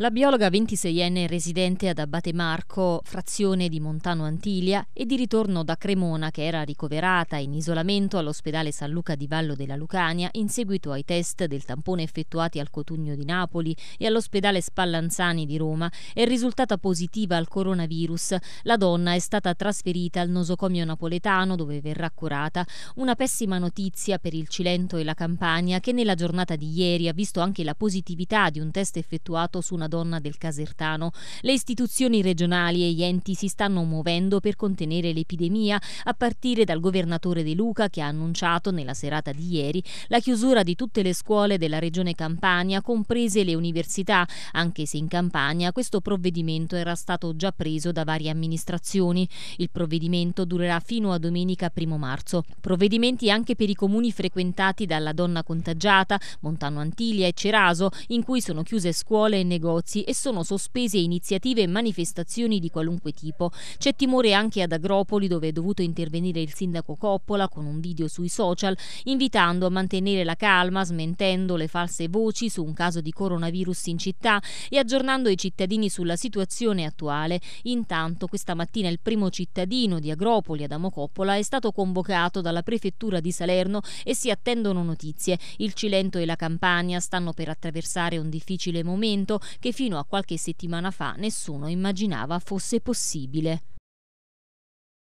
La biologa 26enne residente ad Abate Marco, frazione di Montano Antilia, e di ritorno da Cremona che era ricoverata in isolamento all'ospedale San Luca di Vallo della Lucania in seguito ai test del tampone effettuati al Cotugno di Napoli e all'ospedale Spallanzani di Roma, è risultata positiva al coronavirus. La donna è stata trasferita al nosocomio napoletano dove verrà curata. Una pessima notizia per il Cilento e la Campania che nella giornata di ieri ha visto anche la positività di un test effettuato su una Madonna del Casertano. Le istituzioni regionali e gli enti si stanno muovendo per contenere l'epidemia, a partire dal governatore De Luca che ha annunciato nella serata di ieri la chiusura di tutte le scuole della regione Campania, comprese le università, anche se in Campania questo provvedimento era stato già preso da varie amministrazioni. Il provvedimento durerà fino a domenica 1 marzo. Provvedimenti anche per i comuni frequentati dalla donna contagiata, Montano Antilia e Ceraso, in cui sono chiuse scuole e negozi negozi e sono sospese iniziative e manifestazioni di qualunque tipo. C'è timore anche ad Agropoli dove è dovuto intervenire il sindaco Coppola con un video sui social invitando a mantenere la calma, smentendo le false voci su un caso di coronavirus in città e aggiornando i cittadini sulla situazione attuale. Intanto questa mattina il primo cittadino di Agropoli, Adamo Coppola, è stato convocato dalla prefettura di Salerno e si attendono notizie. Il Cilento e la Campania stanno per attraversare un difficile momento che che fino a qualche settimana fa nessuno immaginava fosse possibile.